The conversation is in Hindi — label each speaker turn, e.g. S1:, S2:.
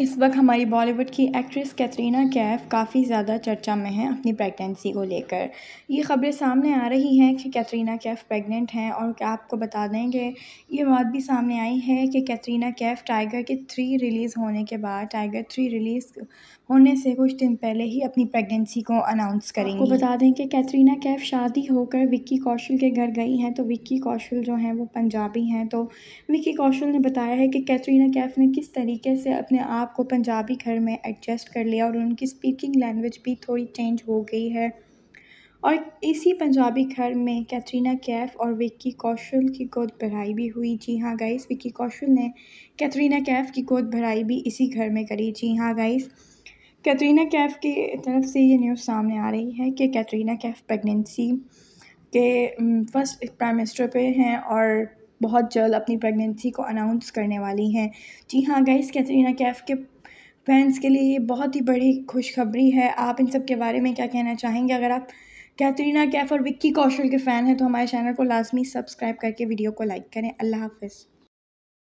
S1: इस वक्त हमारी बॉलीवुड की एक्ट्रेस कैटरीना कैफ काफ़ी ज़्यादा चर्चा में हैं अपनी प्रेगनेंसी को लेकर ये खबरें सामने आ रही हैं कि कैटरीना कैफ प्रेग्नेंट हैं और क्या आपको बता दें कि ये बात भी सामने आई है कि कैटरीना कैफ टाइगर के थ्री रिलीज़ होने के बाद टाइगर थ्री रिलीज़ होने से कुछ दिन पहले ही अपनी प्रेगनेंसी को अनाउंस करेंगे वो बता दें कि कैटरीना कैफ शादी होकर विक्की कौशल के घर गई हैं तो विक्की कौशल जो हैं वो पंजाबी हैं तो विक्की कौशल ने बताया है कि कैटरीना कैफ ने किस तरीके से अपने आप आप को पंजाबी घर में एडजस्ट कर लिया और उनकी स्पीकिंग लैंग्वेज भी थोड़ी चेंज हो गई है और इसी पंजाबी घर में कैटरीना कैफ और विक्की कौशल की गोद भराई भी हुई जी हाँ गाइस विक्की कौशल ने कैटरीना कैफ की गोद भराई भी इसी घर में करी जी हाँ गाइस कैटरीना कैफ की तरफ से ये न्यूज़ सामने आ रही है कि कैटरीना कैफ प्रेगनेंसी के फर्स्ट प्राइम मिनिस्टर पे हैं और बहुत जल्द अपनी प्रेगनेंसी को अनाउंस करने वाली हैं जी हाँ गाइस कैटरीना कैफ के फैंस के लिए ये बहुत ही बड़ी खुशखबरी है आप इन सब के बारे में क्या कहना चाहेंगे अगर आप कैटरीना कैफ और विक्की कौशल के फ़ैन हैं तो हमारे चैनल को लाजमी सब्सक्राइब करके वीडियो को लाइक करें अल्लाह हाफिज़